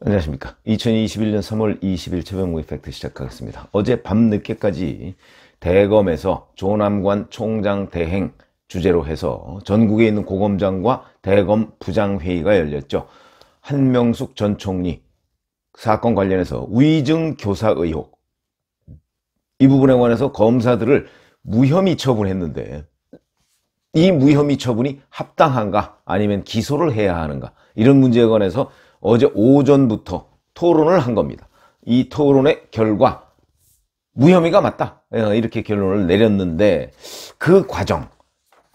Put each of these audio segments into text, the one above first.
안녕하십니까. 2021년 3월 20일 최병무 이펙트 시작하겠습니다. 어제 밤 늦게까지 대검에서 조남관 총장 대행 주제로 해서 전국에 있는 고검장과 대검 부장회의가 열렸죠. 한명숙 전 총리 사건 관련해서 위증 교사 의혹 이 부분에 관해서 검사들을 무혐의 처분했는데 이 무혐의 처분이 합당한가 아니면 기소를 해야 하는가 이런 문제에 관해서 어제 오전부터 토론을 한 겁니다. 이 토론의 결과 무혐의가 맞다 예, 이렇게 결론을 내렸는데 그 과정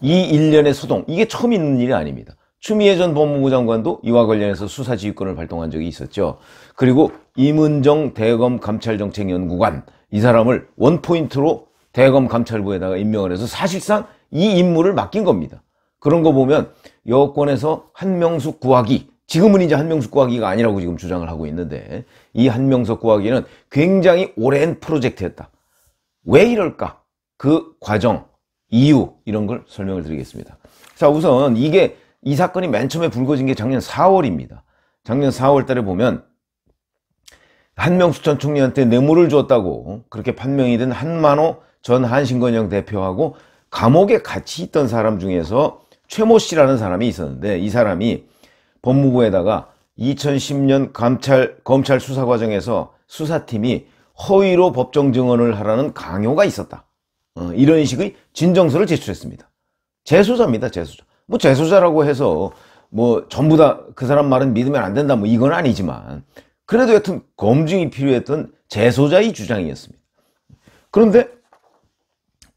이 일련의 소동 이게 처음 있는 일이 아닙니다. 추미애 전 법무부 장관도 이와 관련해서 수사지휘권을 발동한 적이 있었죠. 그리고 임은정 대검 감찰정책연구관 이 사람을 원포인트로 대검 감찰부에다가 임명을 해서 사실상 이 임무를 맡긴 겁니다. 그런 거 보면 여권에서 한명숙 구하기 지금은 이제 한명숙 구하기가 아니라고 지금 주장을 하고 있는데 이 한명숙 구하기는 굉장히 오랜 프로젝트였다. 왜 이럴까? 그 과정, 이유 이런 걸 설명을 드리겠습니다. 자 우선 이게 이 사건이 맨 처음에 불거진 게 작년 4월입니다. 작년 4월 달에 보면 한명숙전 총리한테 뇌물을 주었다고 그렇게 판명이 된 한만호 전 한신건영 대표하고 감옥에 같이 있던 사람 중에서 최모 씨라는 사람이 있었는데 이 사람이 법무부에다가 2010년 감찰, 검찰 수사 과정에서 수사팀이 허위로 법정 증언을 하라는 강요가 있었다. 어, 이런 식의 진정서를 제출했습니다. 재수사입니다, 재수사. 뭐 재수사라고 해서 뭐 전부 다 그 사람 말은 믿으면 안 된다 뭐 이건 아니지만 그래도 여튼 검증이 필요했던 재소자의 주장이었습니다. 그런데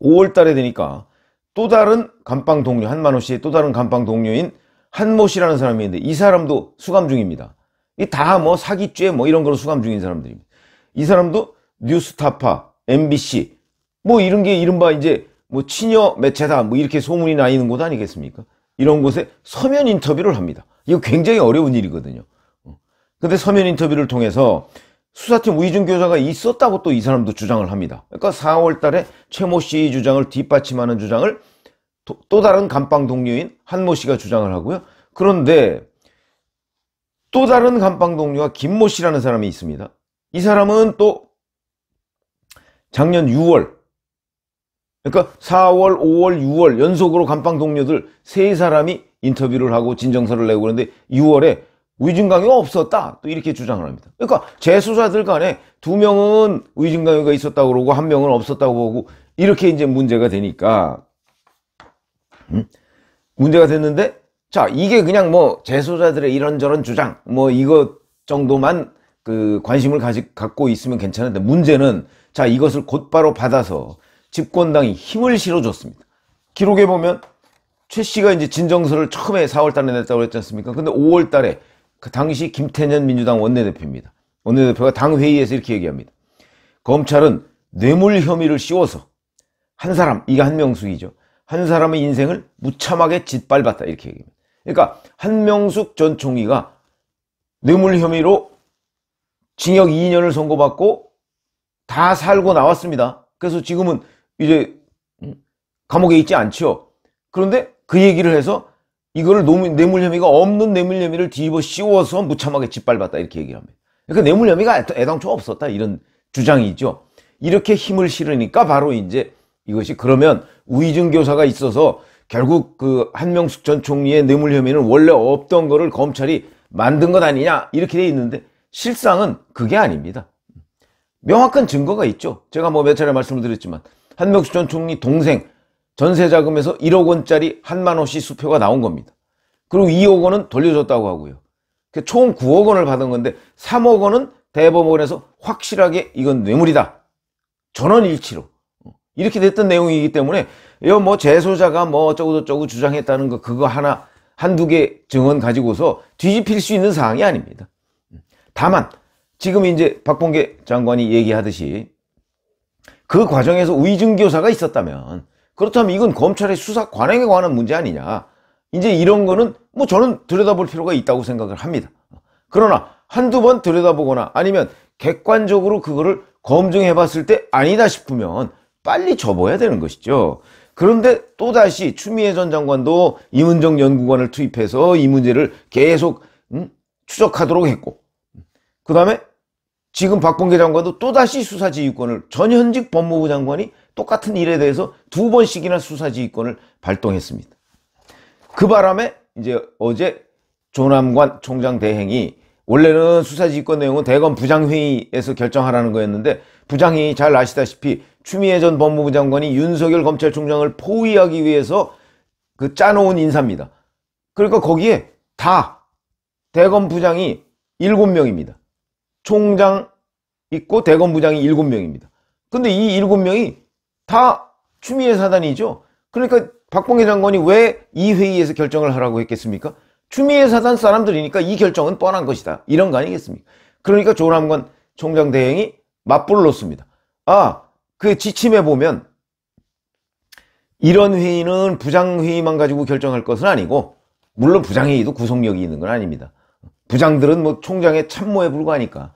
5월 달에 되니까 또 다른 감방 동료 한만호 씨의 또 다른 감방 동료인 한모 씨라는 사람이 있는데 이 사람도 수감 중입니다. 이 다 뭐 사기죄 뭐 이런 걸로 수감 중인 사람들입니다. 이 사람도 뉴스타파, MBC 뭐 이런 게 이른바 이제 뭐 친여 매체다 뭐 이렇게 소문이 나 있는 곳 아니겠습니까? 이런 곳에 서면 인터뷰를 합니다. 이거 굉장히 어려운 일이거든요. 어. 근데 서면 인터뷰를 통해서 수사팀 우이준 교사가 있었다고 또 이 사람도 주장을 합니다. 그러니까 4월 달에 최모씨 주장을 뒷받침하는 주장을 또 다른 감방 동료인 한 모 씨가 주장을 하고요. 그런데 또 다른 감방 동료가 김모 씨라는 사람이 있습니다. 이 사람은 또 작년 6월 그러니까 4월, 5월, 6월 연속으로 감방 동료들 세 사람이 인터뷰를 하고 진정서를 내고 그러는데 6월에 의증강요가 없었다 또 이렇게 주장을 합니다 그러니까 재수사들 간에 두 명은 의증강요가 있었다고 그러고 한 명은 없었다고 보고 이렇게 이제 문제가 되니까 문제가 됐는데 자 이게 그냥 뭐 재소자들의 이런저런 주장 뭐 이것 정도만 그 관심을 가지, 갖고 있으면 괜찮은데 문제는 자 이것을 곧바로 받아서 집권당이 힘을 실어줬습니다. 기록에 보면 최 씨가 이제 진정서를 처음에 4월달에 냈다고 했지 않습니까? 근데 5월달에 그 당시 김태년 민주당 원내대표입니다. 원내대표가 당 회의에서 이렇게 얘기합니다. 검찰은 뇌물 혐의를 씌워서 한 사람, 이게 한명숙이죠. 한 사람의 인생을 무참하게 짓밟았다 이렇게 얘기합니다. 그러니까 한명숙 전 총리가 뇌물 혐의로 징역 2년을 선고받고 다 살고 나왔습니다. 그래서 지금은 이제 음, 감옥에 있지 않죠. 그런데 그 얘기를 해서 이거를 뇌물 혐의가 없는 뇌물 혐의를 뒤집어 씌워서 무참하게 짓밟았다 이렇게 얘기 합니다. 그러니까 뇌물 혐의가 애당초 없었다 이런 주장이죠. 이렇게 힘을 실으니까 바로 이제 이것이 그러면 우이준 교사가 있어서 결국 그 한명숙 전 총리의 뇌물 혐의는 원래 없던 거를 검찰이 만든 것 아니냐 이렇게 돼 있는데 실상은 그게 아닙니다. 명확한 증거가 있죠. 제가 뭐 몇 차례 말씀을 드렸지만 한명숙 전 총리 동생 전세자금에서 1억 원짜리 한만호 씨 수표가 나온 겁니다. 그리고 2억 원은 돌려줬다고 하고요. 그 총 9억 원을 받은 건데 3억 원은 대법원에서 확실하게 이건 뇌물이다. 전원 일치로. 이렇게 됐던 내용이기 때문에 이뭐 재소자가 뭐 어쩌고 저쩌고 주장했다는 거 그거 하나 한두 개 증언 가지고서 뒤집힐 수 있는 사항이 아닙니다. 다만 지금 이제 박봉계 장관이 얘기하듯이 그 과정에서 위증교사가 있었다면 그렇다면 이건 검찰의 수사 관행에 관한 문제 아니냐. 이제 이런 거는 뭐 저는 들여다볼 필요가 있다고 생각을 합니다. 그러나 한두 번 들여다보거나 아니면 객관적으로 그거를 검증해 봤을 때 아니다 싶으면 빨리 접어야 되는 것이죠. 그런데 또다시 추미애 전 장관도 이문정 연구관을 투입해서 이 문제를 계속 음? 추적하도록 했고 그 다음에 지금 박봉계 장관도 또다시 수사지휘권을 전현직 법무부 장관이 똑같은 일에 대해서 두 번씩이나 수사지휘권을 발동했습니다. 그 바람에 이제 어제 조남관 총장 대행이 원래는 수사지휘권 내용은 대검 부장회의에서 결정하라는 거였는데 부장이 잘 아시다시피 추미애 전 법무부 장관이 윤석열 검찰총장을 포위하기 위해서 그 짜놓은 인사입니다. 그러니까 거기에 다 대검 부장이 7명입니다. 총장 있고 대검 부장이 7명입니다. 근데 이 7명이 다 추미애 사단이죠. 그러니까 박봉계 장관이 왜 이 회의에서 결정을 하라고 했겠습니까? 추미애 사단 사람들이니까 이 결정은 뻔한 것이다. 이런 거 아니겠습니까? 그러니까 조남건 총장 대행이 맞불렀습니다. 아, 그 지침에 보면 이런 회의는 부장회의만 가지고 결정할 것은 아니고 물론 부장회의도 구속력이 있는 건 아닙니다. 부장들은 뭐 총장의 참모에 불과하니까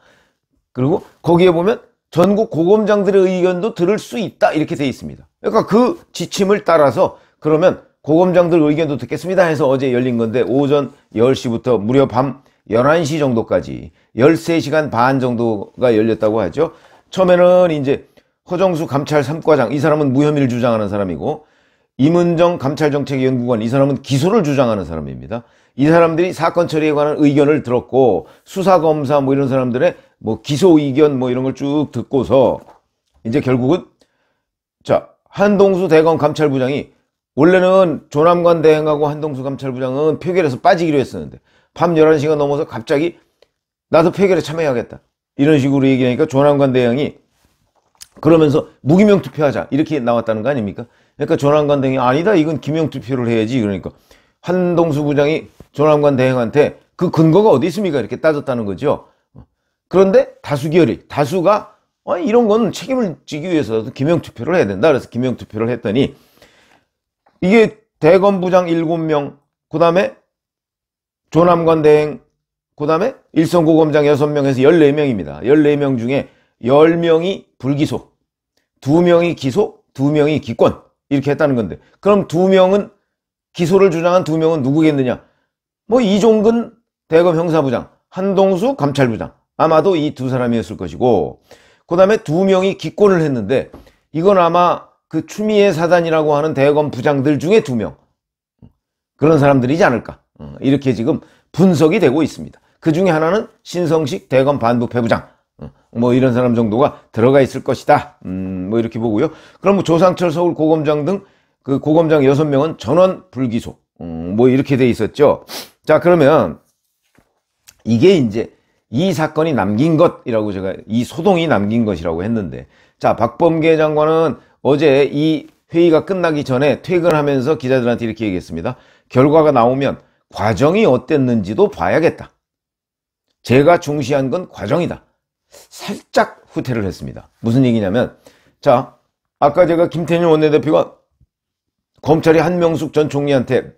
그리고 거기에 보면 전국 고검장들의 의견도 들을 수 있다 이렇게 돼 있습니다. 그러니까 그 지침을 따라서 그러면 고검장들 의견도 듣겠습니다 해서 어제 열린 건데 오전 10시부터 무려 밤 11시 정도까지 13시간 반 정도가 열렸다고 하죠. 처음에는 이제 허정수 감찰 3과장 이 사람은 무혐의를 주장하는 사람이고 임은정 감찰정책연구관 이 사람은 기소를 주장하는 사람입니다. 이 사람들이 사건 처리에 관한 의견을 들었고 수사검사 뭐 이런 사람들의 뭐 기소 의견 뭐 이런 걸 쭉 듣고서 이제 결국은 자 한동수 대검 감찰부장이 원래는 조남관 대행하고 한동수 감찰부장은 표결에서 빠지기로 했었는데 밤 11시가 넘어서 갑자기 나도 표결에 참여해야겠다 이런 식으로 얘기하니까 조남관 대행이 그러면서 무기명 투표하자 이렇게 나왔다는 거 아닙니까? 그러니까 조남관 대행이 아니다 이건 기명 투표를 해야지 그러니까 한동수 부장이 조남관 대행한테 그 근거가 어디 있습니까 이렇게 따졌다는 거죠. 그런데 다수결이 다수가 아니, 어, 이런 건 책임을 지기 위해서 기명 투표를 해야 된다 그래서 기명 투표를 했더니 이게 대검 부장 7명 그 다음에 조남관 대행 그 다음에 일선고검장 6명에서 14명입니다. 14명 중에 10명이 불기소. 두 명이 기소, 두 명이 기권. 이렇게 했다는 건데. 그럼 두 명은, 기소를 주장한 두 명은 누구겠느냐? 뭐, 이종근 대검 형사부장, 한동수 감찰부장. 아마도 이 두 사람이었을 것이고, 그 다음에 두 명이 기권을 했는데, 이건 아마 그 추미애 사단이라고 하는 대검 부장들 중에 두 명. 그런 사람들이지 않을까. 어, 이렇게 지금 분석이 되고 있습니다. 그 중에 하나는 신성식 대검 반부패부장. 뭐 이런 사람 정도가 들어가 있을 것이다. 음, 뭐 이렇게 보고요. 그럼 뭐 조상철 서울 고검장 등 그 고검장 여섯 명은 전원 불기소. 음, 뭐 이렇게 돼 있었죠. 자, 그러면 이게 이제 이 사건이 남긴 것이라고 제가 이 소동이 남긴 것이라고 했는데 자, 박범계 장관은 어제 이 회의가 끝나기 전에 퇴근하면서 기자들한테 이렇게 얘기했습니다. 결과가 나오면 과정이 어땠는지도 봐야겠다. 제가 중시한 건 과정이다. 살짝 후퇴를 했습니다. 무슨 얘기냐면 자 아까 제가 김태년 원내대표가 검찰이 한명숙 전 총리한테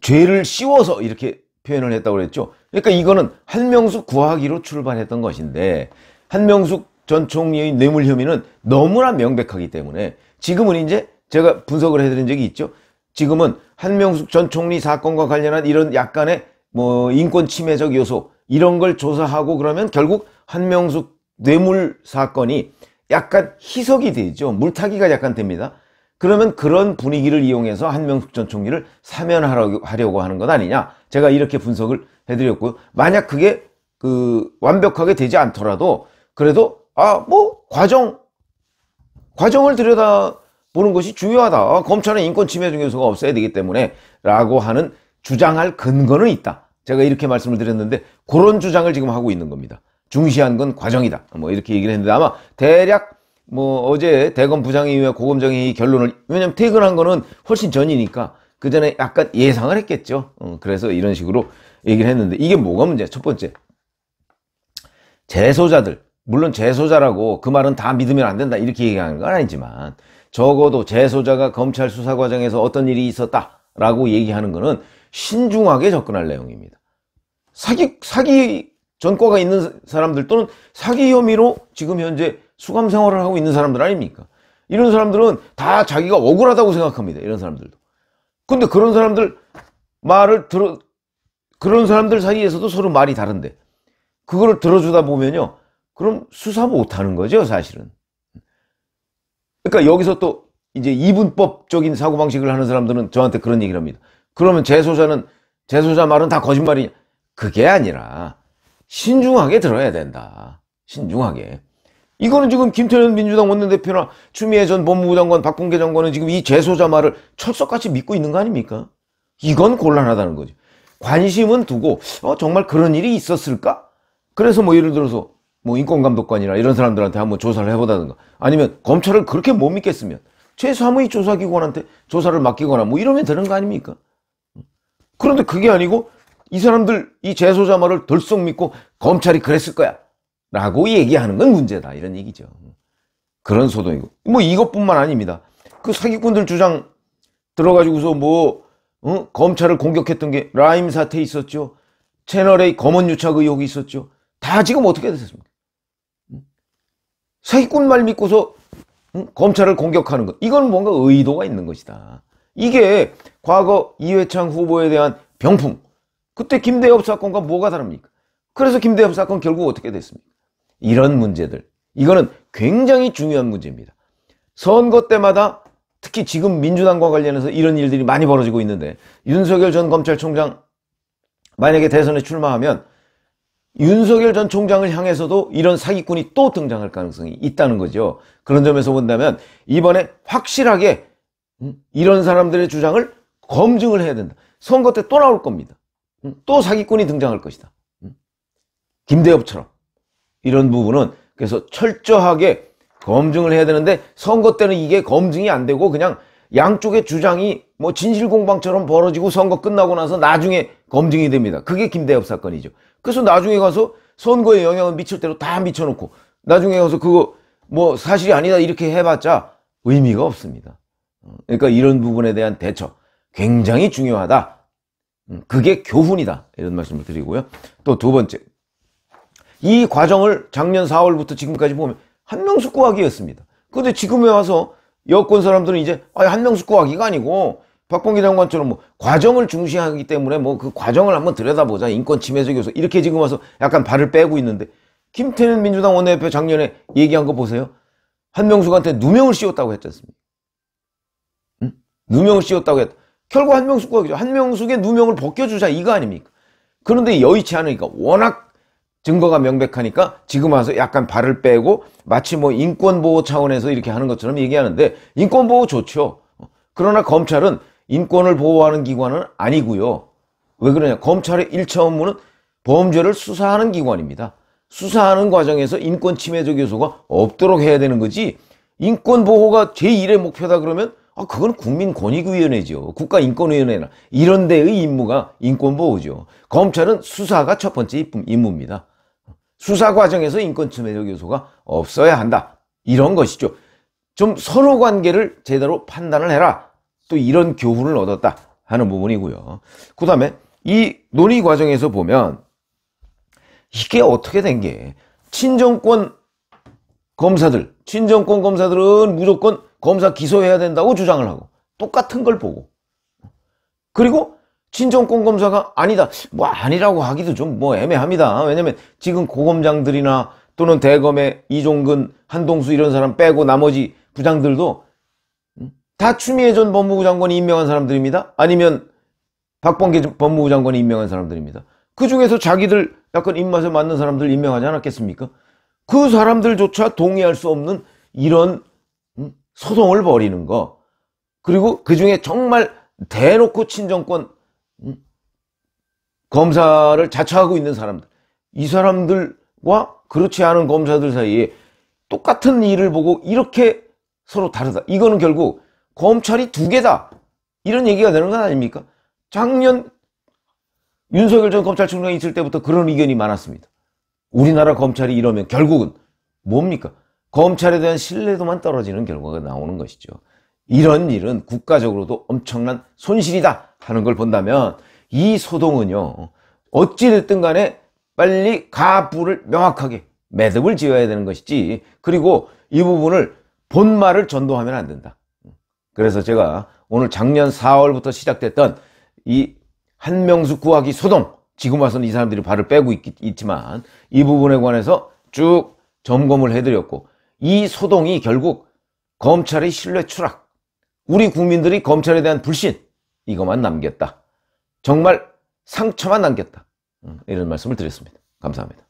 죄를 씌워서 이렇게 표현을 했다고 그랬죠. 그러니까 이거는 한명숙 구하기로 출발했던 것인데 한명숙 전 총리의 뇌물 혐의는 너무나 명백하기 때문에 지금은 이제 제가 분석을 해드린 적이 있죠. 지금은 한명숙 전 총리 사건과 관련한 이런 약간의 뭐 인권 침해적 요소 이런 걸 조사하고 그러면 결국 한명숙 뇌물 사건이 약간 희석이 되죠. 물타기가 약간 됩니다. 그러면 그런 분위기를 이용해서 한명숙 전 총리를 사면하려고 하는 것 아니냐. 제가 이렇게 분석을 해드렸고요. 만약 그게 그 완벽하게 되지 않더라도 그래도 아뭐 과정 과정을 들여다 보는 것이 중요하다. 검찰의 인권 침해 중요소가 없어야 되기 때문에 라고 하는 주장할 근거는 있다. 제가 이렇게 말씀을 드렸는데 그런 주장을 지금 하고 있는 겁니다. 중시한 건 과정이다. 뭐 이렇게 얘기를 했는데 아마 대략 뭐 어제 대검 부장이왜 고검장이 결론을 왜냐면 퇴근한 거는 훨씬 전이니까 그 전에 약간 예상을 했겠죠. 어, 그래서 이런 식으로 얘기를 했는데 이게 뭐가 문제야? 첫 번째 재소자들 물론 재소자라고 그 말은 다 믿으면 안 된다 이렇게 얘기하는 건 아니지만 적어도 재소자가 검찰 수사 과정에서 어떤 일이 있었다라고 얘기하는 거는 신중하게 접근할 내용입니다. 사기, 사기 전과가 있는 사람들 또는 사기 혐의로 지금 현재 수감 생활을 하고 있는 사람들 아닙니까? 이런 사람들은 다 자기가 억울하다고 생각합니다. 이런 사람들도. 근데 그런 사람들 말을 들어, 그런 사람들 사이에서도 서로 말이 다른데. 그걸 들어주다 보면요. 그럼 수사 못 하는 거죠, 사실은. 그러니까 여기서 또 이제 이분법적인 사고방식을 하는 사람들은 저한테 그런 얘기를 합니다. 그러면 재소자는, 재소자 말은 다 거짓말이냐. 그게 아니라 신중하게 들어야 된다. 신중하게. 이거는 지금 김태년 민주당 원내대표나 추미애 전 법무부 장관, 박봉계 장관은 지금 이 재소자 말을 철석같이 믿고 있는 거 아닙니까? 이건 곤란하다는 거죠. 관심은 두고 어, 정말 그런 일이 있었을까? 그래서 뭐 예를 들어서 뭐 인권감독관이나 이런 사람들한테 한번 조사를 해보다든가 아니면 검찰을 그렇게 못 믿겠으면 최소한의 조사기관한테 조사를 맡기거나 뭐 이러면 되는 거 아닙니까? 그런데 그게 아니고 이 사람들 이 재소자 말을 덜썩 믿고 검찰이 그랬을 거야 라고 얘기하는 건 문제다 이런 얘기죠 그런 소동이고 뭐 이것뿐만 아닙니다 그 사기꾼들 주장 들어가지고서 뭐 어? 검찰을 공격했던 게 라임 사태 있었죠 채널A 검언 유착 의혹이 있었죠 다 지금 어떻게 됐습니까 사기꾼 말 믿고서 응? 검찰을 공격하는 것 이건 뭔가 의도가 있는 것이다 이게 과거 이회창 후보에 대한 병풍 그때 김대엽 사건과 뭐가 다릅니까? 그래서 김대엽 사건 결국 어떻게 됐습니까? 이런 문제들. 이거는 굉장히 중요한 문제입니다. 선거 때마다 특히 지금 민주당과 관련해서 이런 일들이 많이 벌어지고 있는데 윤석열 전 검찰총장 만약에 대선에 출마하면 윤석열 전 총장을 향해서도 이런 사기꾼이 또 등장할 가능성이 있다는 거죠. 그런 점에서 본다면 이번에 확실하게 음, 이런 사람들의 주장을 검증을 해야 된다. 선거 때 또 나올 겁니다. 음, 또 사기꾼이 등장할 것이다. 음? 김대엽처럼. 이런 부분은 그래서 철저하게 검증을 해야 되는데 선거 때는 이게 검증이 안 되고 그냥 양쪽의 주장이 뭐 진실공방처럼 벌어지고 선거 끝나고 나서 나중에 검증이 됩니다. 그게 김대엽 사건이죠. 그래서 나중에 가서 선거에 영향을 미칠 대로 다 미쳐놓고 나중에 가서 그거 뭐 사실이 아니다 이렇게 해봤자 의미가 없습니다. 어, 그러니까 이런 부분에 대한 대처 굉장히 중요하다. 음, 그게 교훈이다. 이런 말씀을 드리고요. 또 두 번째. 이 과정을 작년 4월부터 지금까지 보면 한명숙 구하기였습니다. 근데 지금에 와서 여권 사람들은 이제 아, 한명숙 구하기가 아니고 박봉기 장관처럼 뭐 과정을 중시하기 때문에 뭐 그 과정을 한번 들여다보자. 인권 침해적 요소. 이렇게 지금 와서 약간 발을 빼고 있는데 김태현 민주당 원내대표 작년에 얘기한 거 보세요. 한명숙한테 누명을 씌웠다고 했지 않습니까? 응? 누명을 씌웠다고 했다. 결국 한명숙과 죠 한명숙의 누명을 벗겨주자 이거 아닙니까? 그런데 여의치 않으니까 워낙 증거가 명백하니까 지금 와서 약간 발을 빼고 마치 뭐 인권보호 차원에서 이렇게 하는 것처럼 얘기하는데 인권보호 좋죠. 그러나 검찰은 인권을 보호하는 기관은 아니고요. 왜 그러냐. 검찰의 1차 업무는 범죄를 수사하는 기관입니다. 수사하는 과정에서 인권 침해적 요소가 없도록 해야 되는 거지 인권 보호가 제1의 목표다 그러면 아, 그건 국민권익위원회죠. 국가인권위원회나 이런 데의 임무가 인권보호죠. 검찰은 수사가 첫 번째 임무입니다. 수사 과정에서 인권침해적 요소가 없어야 한다. 이런 것이죠. 좀 서로 관계를 제대로 판단을 해라. 또 이런 교훈을 얻었다 하는 부분이고요. 그 다음에 이 논의 과정에서 보면 이게 어떻게 된 게 친정권 검사들, 친정권 검사들은 무조건 검사 기소해야 된다고 주장을 하고 똑같은 걸 보고 그리고 친정권 검사가 아니다 뭐 아니라고 하기도 좀 뭐 애매합니다 왜냐면 지금 고검장들이나 또는 대검의 이종근 한동수 이런 사람 빼고 나머지 부장들도 음? 다 추미애 전 법무부 장관이 임명한 사람들입니다 아니면 박범계 법무부 장관이 임명한 사람들입니다 그 중에서 자기들 약간 입맛에 맞는 사람들 임명하지 않았겠습니까 그 사람들조차 동의할 수 없는 이런 소동을 벌이는 거 그리고 그중에 정말 대놓고 친정권 검사를 자처하고 있는 사람들 이 사람들과 그렇지 않은 검사들 사이에 똑같은 일을 보고 이렇게 서로 다르다 이거는 결국 검찰이 두 개다 이런 얘기가 되는 건 아닙니까? 작년 윤석열 전 검찰총장이 있을 때부터 그런 의견이 많았습니다. 우리나라 검찰이 이러면 결국은 뭡니까? 검찰에 대한 신뢰도만 떨어지는 결과가 나오는 것이죠. 이런 일은 국가적으로도 엄청난 손실이다 하는 걸 본다면 이 소동은요. 어찌됐든 간에 빨리 가부를 명확하게 매듭을 지어야 되는 것이지 그리고 이 부분을 본말을 전도하면 안 된다. 그래서 제가 오늘 작년 4월부터 시작됐던 이한명숙 구하기 소동 지금 와서는 이 사람들이 발을 빼고 있, 있지만 이 부분에 관해서 쭉 점검을 해드렸고 이 소동이 결국 검찰의 신뢰 추락, 우리 국민들이 검찰에 대한 불신 이것만 남겼다. 정말 상처만 남겼다. 음, 이런 말씀을 드렸습니다. 감사합니다.